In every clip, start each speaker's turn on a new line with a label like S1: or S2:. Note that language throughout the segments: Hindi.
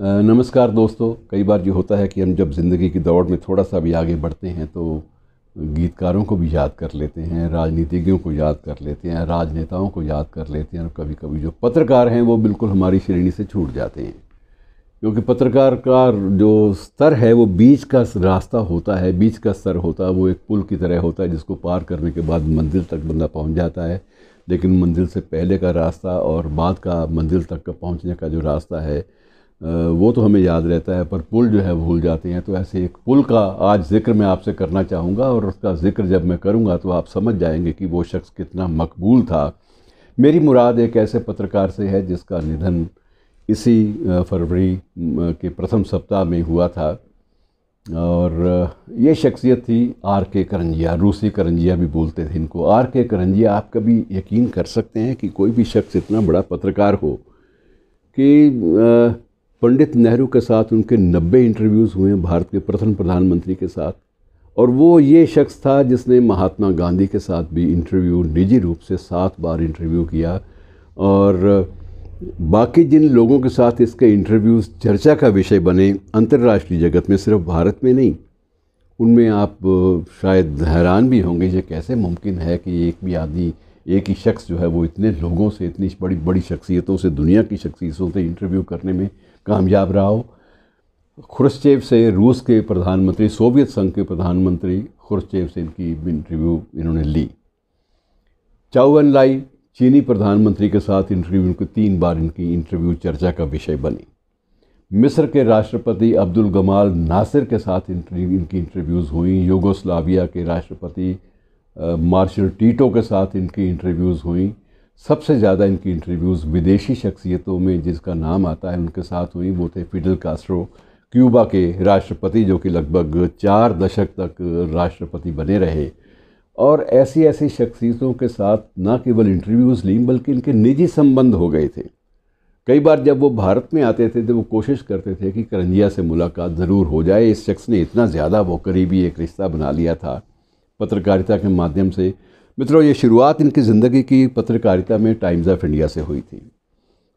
S1: नमस्कार दोस्तों कई बार ये होता है कि हम जब ज़िंदगी की दौड़ में थोड़ा सा भी आगे बढ़ते हैं तो गीतकारों को भी याद कर लेते हैं राजनीतिज्ञों को याद कर लेते हैं राजनेताओं को याद कर लेते हैं और कभी कभी जो पत्रकार हैं वो बिल्कुल हमारी श्रेणी से छूट जाते हैं क्योंकि पत्रकार का जो स्तर है वो बीच का रास्ता होता है बीच का स्तर होता है वो एक पुल की तरह होता है जिसको पार करने के बाद मंजिल तक बंदा पहुंच जाता है लेकिन मंजिल से पहले का रास्ता और बाद का मंजिल तक का पहुंचने का जो रास्ता है वो तो हमें याद रहता है पर पुल जो है भूल जाते हैं तो ऐसे एक पुल का आज जिक्र मैं आपसे करना चाहूँगा और उसका जिक्र जब मैं करूँगा तो आप समझ जाएंगे कि वो शख्स कितना मकबूल था मेरी मुराद एक ऐसे पत्रकार से है जिसका निधन इसी फरवरी के प्रथम सप्ताह में हुआ था और ये शख्सियत थी आर के करंजिया रूसी करंजिया भी बोलते थे इनको आर के करंजिया आप कभी यकीन कर सकते हैं कि कोई भी शख्स इतना बड़ा पत्रकार हो कि पंडित नेहरू के साथ उनके नब्बे इंटरव्यूज़ हुए भारत के प्रथम प्रधानमंत्री के साथ और वो ये शख्स था जिसने महात्मा गांधी के साथ भी इंटरव्यू निजी रूप से सात बार इंटरव्यू किया और बाकी जिन लोगों के साथ इसके इंटरव्यूज़ चर्चा का विषय बने अंतर्राष्ट्रीय जगत में सिर्फ भारत में नहीं उनमें आप शायद हैरान भी होंगे ये कैसे मुमकिन है कि एक भी आदमी एक ही शख्स जो है वो इतने लोगों से इतनी बड़ी बड़ी शख्सियतों से दुनिया की शख्सियतों से इंटरव्यू करने में कामयाब रहा हो खुरशेब से रूस के प्रधानमंत्री सोवियत संघ के प्रधानमंत्री खुरशेव से इनकी इंटरव्यू इन्होंने ली एन लाई चीनी प्रधानमंत्री के साथ इंटरव्यू इनकी तीन बार इनकी इंटरव्यू चर्चा का विषय बनी मिस्र के राष्ट्रपति अब्दुल गमाल नासिर के साथ इंटरव्यू इनकी इंटरव्यूज़ हुई योगोस्लाविया के राष्ट्रपति मार्शल टीटो के साथ इनकी इंटरव्यूज़ हुई सबसे ज़्यादा इनकी इंटरव्यूज़ विदेशी शख्सियतों में जिसका नाम आता है उनके साथ हुई वो थे फिडल कास्ट्रो क्यूबा के राष्ट्रपति जो कि लगभग चार दशक तक राष्ट्रपति बने रहे और ऐसी ऐसी शख्सियतों के साथ ना केवल इंटरव्यूज़ लीं बल्कि इनके निजी संबंध हो गए थे कई बार जब वो भारत में आते थे तो वो कोशिश करते थे कि करंजिया से मुलाकात ज़रूर हो जाए इस शख्स ने इतना ज़्यादा वो करीबी एक रिश्ता बना लिया था पत्रकारिता के माध्यम से मित्रों ये शुरुआत इनकी ज़िंदगी की पत्रकारिता में टाइम्स ऑफ इंडिया से हुई थी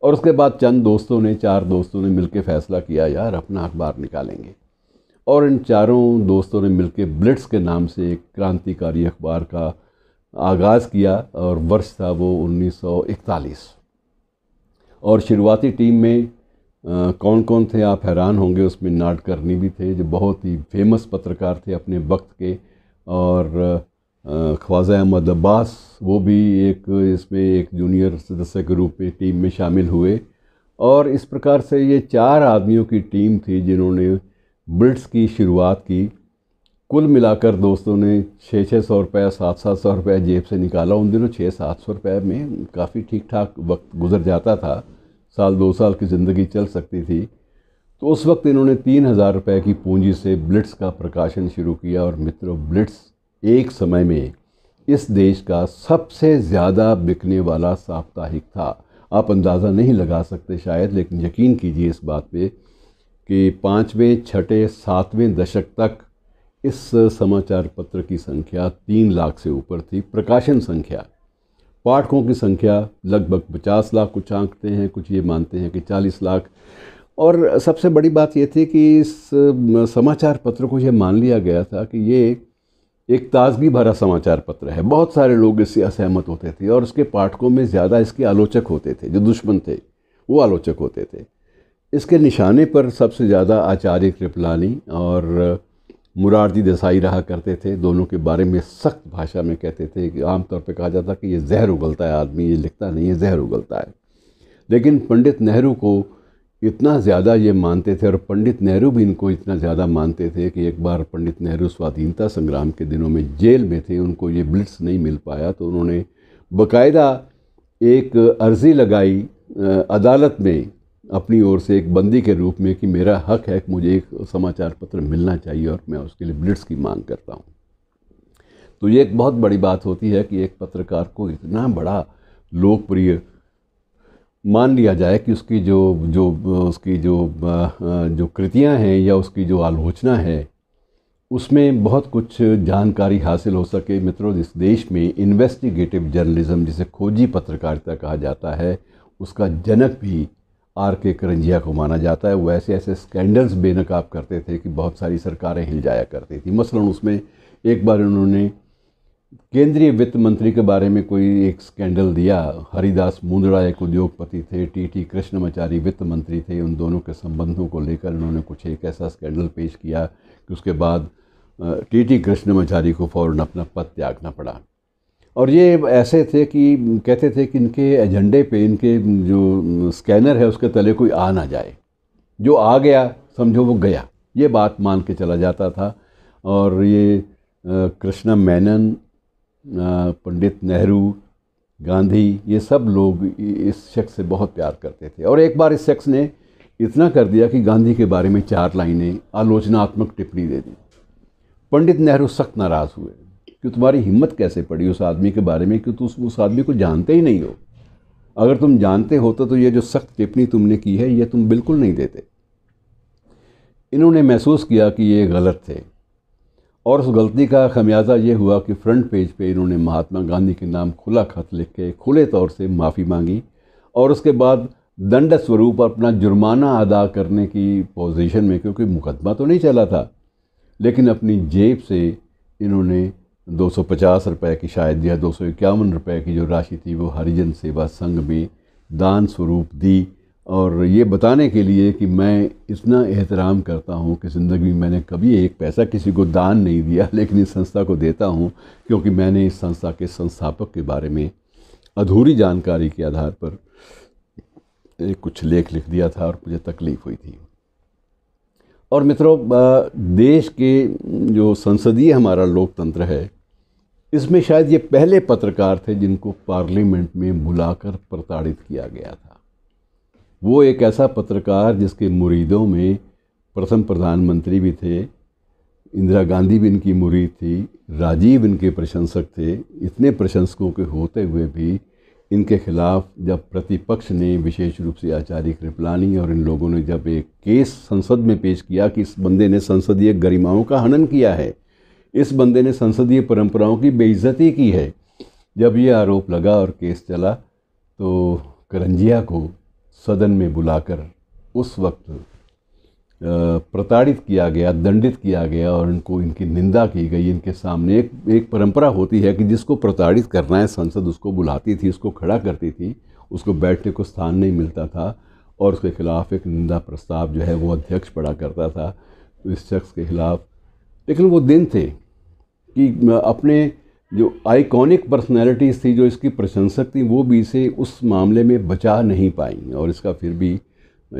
S1: और उसके बाद चंद दोस्तों ने चार दोस्तों ने मिलकर फ़ैसला किया यार अपना अखबार निकालेंगे और इन चारों दोस्तों ने मिलकर ब्लिट्स के नाम से एक क्रांतिकारी अखबार का आगाज़ किया और वर्ष था वो 1941 और शुरुआती टीम में आ, कौन कौन थे आप हैरान होंगे उसमें नाटकर्णी भी थे जो बहुत ही फेमस पत्रकार थे अपने वक्त के और ख्वाजा अहमद अब्बास वो भी एक इसमें एक जूनियर सदस्य के रूप में टीम में शामिल हुए और इस प्रकार से ये चार आदमियों की टीम थी जिन्होंने ब्रिट्स की शुरुआत की कुल मिलाकर दोस्तों ने छः छः सौ रुपये सात सात सौ रुपये जेब से निकाला उन दिनों छः सात सौ रुपये में काफ़ी ठीक ठाक वक्त गुजर जाता था साल दो साल की ज़िंदगी चल सकती थी तो उस वक्त इन्होंने तीन हज़ार रुपये की पूंजी से ब्लिट्स का प्रकाशन शुरू किया और मित्रों ब्लिट्स एक समय में इस देश का सबसे ज़्यादा बिकने वाला साप्ताहिक था आप अंदाज़ा नहीं लगा सकते शायद लेकिन यकीन कीजिए इस बात पे कि पाँचवें छठे सातवें दशक तक इस समाचार पत्र की संख्या तीन लाख से ऊपर थी प्रकाशन संख्या पाठकों की संख्या लगभग पचास लाख कुछ आंकते हैं कुछ ये मानते हैं कि चालीस लाख और सबसे बड़ी बात ये थी कि इस समाचार पत्र को ये मान लिया गया था कि ये एक ताजगी भरा समाचार पत्र है बहुत सारे लोग इससे असहमत होते थे और उसके पाठकों में ज़्यादा इसके आलोचक होते थे जो दुश्मन थे वो आलोचक होते थे इसके निशाने पर सबसे ज़्यादा आचार्य कृपलानी और मुरारजी देसाई रहा करते थे दोनों के बारे में सख्त भाषा में कहते थे कि आमतौर पर कहा जाता कि ये जहर उगलता है आदमी ये लिखता नहीं ये जहर उगलता है लेकिन पंडित नेहरू को इतना ज़्यादा ये मानते थे और पंडित नेहरू भी इनको इतना ज़्यादा मानते थे कि एक बार पंडित नेहरू स्वाधीनता संग्राम के दिनों में जेल में थे उनको ये ब्लिट्स नहीं मिल पाया तो उन्होंने बकायदा एक अर्ज़ी लगाई अदालत में अपनी ओर से एक बंदी के रूप में कि मेरा हक है कि मुझे एक समाचार पत्र मिलना चाहिए और मैं उसके लिए ब्लिट्स की मांग करता हूँ तो ये एक बहुत बड़ी बात होती है कि एक पत्रकार को इतना बड़ा लोकप्रिय मान लिया जाए कि उसकी जो जो उसकी जो जो कृतियां हैं या उसकी जो आलोचना है उसमें बहुत कुछ जानकारी हासिल हो सके मित्रों इस देश में इन्वेस्टिगेटिव जर्नलिज़्म जिसे खोजी पत्रकारिता कहा जाता है उसका जनक भी आर के करंजिया को माना जाता है वो ऐसे ऐसे स्कैंडल्स बेनकाब करते थे कि बहुत सारी सरकारें हिल जाया करती थी मसलन उसमें एक बार उन्होंने केंद्रीय वित्त मंत्री के बारे में कोई एक स्कैंडल दिया हरिदास मुंदड़ा एक उद्योगपति थे टी टी कृष्णमाचारी वित्त मंत्री थे उन दोनों के संबंधों को लेकर उन्होंने कुछ एक ऐसा स्कैंडल पेश किया कि उसके बाद टी टी कृष्णमाचारी को फ़ौर अपना पद त्यागना पड़ा और ये ऐसे थे कि कहते थे कि इनके एजेंडे पे इनके जो स्कैनर है उसके तले कोई आ ना जाए जो आ गया समझो वो गया ये बात मान के चला जाता था और ये कृष्णा मैनन पंडित नेहरू गांधी ये सब लोग इस शख्स से बहुत प्यार करते थे और एक बार इस शख्स ने इतना कर दिया कि गांधी के बारे में चार लाइनें आलोचनात्मक टिप्पणी दे दी पंडित नेहरू सख्त नाराज़ हुए कि तुम्हारी हिम्मत कैसे पड़ी उस आदमी के बारे में कि तुम उस आदमी को जानते ही नहीं हो अगर तुम जानते होते तो ये जो सख्त टिप्पणी तुमने की है ये तुम बिल्कुल नहीं देते इन्होंने महसूस किया कि ये गलत थे और उस गलती का खमियाजा ये हुआ कि फ्रंट पेज पे इन्होंने महात्मा गांधी के नाम खुला खत लिख के खुले तौर से माफ़ी मांगी और उसके बाद दंड स्वरूप अपना जुर्माना अदा करने की पोजीशन में क्योंकि मुकदमा तो नहीं चला था लेकिन अपनी जेब से इन्होंने 250 रुपए की शायद या दो सौ इक्यावन रुपये की जो राशि थी वो हरिजन सेवा संघ में दान स्वरूप दी और ये बताने के लिए कि मैं इतना एहतराम करता हूँ कि ज़िंदगी में मैंने कभी एक पैसा किसी को दान नहीं दिया लेकिन इस संस्था को देता हूँ क्योंकि मैंने इस संस्था के संस्थापक के बारे में अधूरी जानकारी के आधार पर कुछ लेख लिख दिया था और मुझे तकलीफ़ हुई थी और मित्रों देश के जो संसदीय हमारा लोकतंत्र है इसमें शायद ये पहले पत्रकार थे जिनको पार्लियामेंट में बुलाकर प्रताड़ित किया गया था वो एक ऐसा पत्रकार जिसके मुरीदों में प्रथम प्रधानमंत्री भी थे इंदिरा गांधी भी इनकी मुरीद थी राजीव इनके प्रशंसक थे इतने प्रशंसकों के होते हुए भी इनके खिलाफ जब प्रतिपक्ष ने विशेष रूप से आचार्य कृपलानी और इन लोगों ने जब एक केस संसद में पेश किया कि इस बंदे ने संसदीय गरिमाओं का हनन किया है इस बंदे ने संसदीय परंपराओं की बेइज्जती की है जब ये आरोप लगा और केस चला तो करंजिया को सदन में बुलाकर उस वक्त प्रताड़ित किया गया दंडित किया गया और इनको इनकी निंदा की गई इनके सामने एक एक परंपरा होती है कि जिसको प्रताड़ित करना है संसद उसको बुलाती थी उसको खड़ा करती थी उसको बैठने को स्थान नहीं मिलता था और उसके खिलाफ एक निंदा प्रस्ताव जो है वो अध्यक्ष पड़ा करता था तो इस शख्स के खिलाफ लेकिन वो दिन थे कि अपने जो आइकॉनिक पर्सनैलिटीज़ थी जो इसकी प्रशंसक थी वो भी इसे उस मामले में बचा नहीं पाई और इसका फिर भी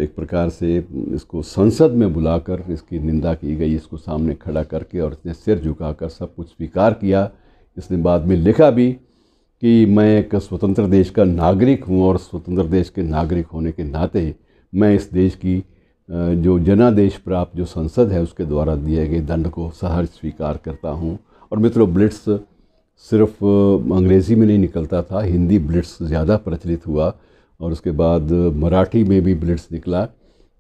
S1: एक प्रकार से इसको संसद में बुलाकर इसकी निंदा की गई इसको सामने खड़ा करके और इसने सिर झुकाकर सब कुछ स्वीकार किया इसने बाद में लिखा भी कि मैं एक स्वतंत्र देश का नागरिक हूँ और स्वतंत्र देश के नागरिक होने के नाते मैं इस देश की जो जनादेश प्राप्त जो संसद है उसके द्वारा दिए गए दंड को सहर्ष स्वीकार करता हूँ और मित्रों ब्लिट्स सिर्फ अंग्रेज़ी में नहीं निकलता था हिंदी ब्लिट्स ज़्यादा प्रचलित हुआ और उसके बाद मराठी में भी ब्लिट्स निकला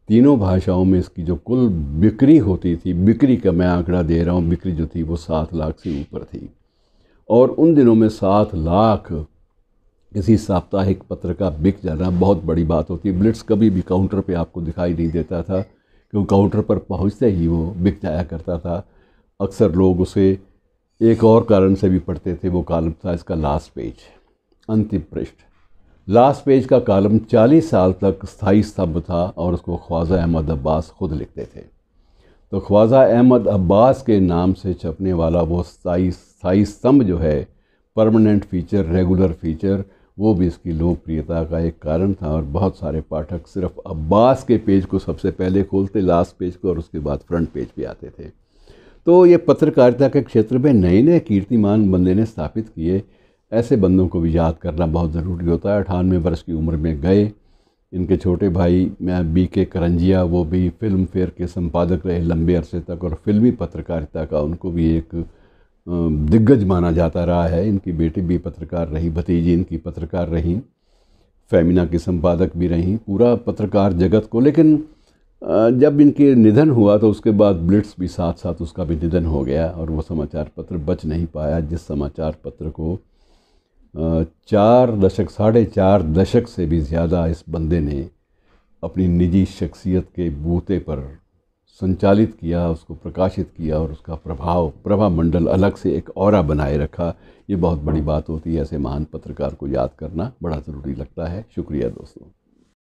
S1: तीनों भाषाओं में इसकी जो कुल बिक्री होती थी बिक्री का मैं आंकड़ा दे रहा हूँ बिक्री जो थी वो सात लाख से ऊपर थी और उन दिनों में सात लाख किसी साप्ताहिक पत्र का बिक जाना बहुत बड़ी बात होती है ब्लिट्स कभी भी काउंटर पे आपको दिखाई नहीं देता था क्योंकि काउंटर पर पहुँचते ही वो बिक जाया करता था अक्सर लोग उसे एक और कारण से भी पढ़ते थे वो कालम था इसका लास्ट पेज अंतिम पृष्ठ लास्ट पेज का कालम 40 साल तक स्थाई स्तंभ था और उसको ख्वाजा अहमद अब्बास खुद लिखते थे तो ख्वाजा अहमद अब्बास के नाम से छपने वाला वो स्थाई स्थाई स्तंभ जो है परमानेंट फीचर रेगुलर फीचर वो भी इसकी लोकप्रियता का एक कारण था और बहुत सारे पाठक सिर्फ अब्बास के पेज को सबसे पहले खोलते लास्ट पेज को और उसके बाद फ्रंट पेज पे आते थे तो ये पत्रकारिता के क्षेत्र में नए नए कीर्तिमान बंदे ने स्थापित किए ऐसे बंदों को भी याद करना बहुत ज़रूरी होता है अठानवे वर्ष की उम्र में गए इनके छोटे भाई मैं बी के करंजिया वो भी फिल्म फेयर के संपादक रहे लंबे अरसे तक और फिल्मी पत्रकारिता का उनको भी एक दिग्गज माना जाता रहा है इनकी बेटी भी पत्रकार रही भतीजी इनकी पत्रकार रहीं फेमिना की संपादक भी रहीं पूरा पत्रकार जगत को लेकिन जब इनके निधन हुआ तो उसके बाद ब्लिट्स भी साथ साथ उसका भी निधन हो गया और वो समाचार पत्र बच नहीं पाया जिस समाचार पत्र को चार दशक साढ़े चार दशक से भी ज़्यादा इस बंदे ने अपनी निजी शख्सियत के बूते पर संचालित किया उसको प्रकाशित किया और उसका प्रभाव प्रभा मंडल अलग से एक और बनाए रखा ये बहुत बड़ी बात होती है ऐसे महान पत्रकार को याद करना बड़ा ज़रूरी लगता है शुक्रिया दोस्तों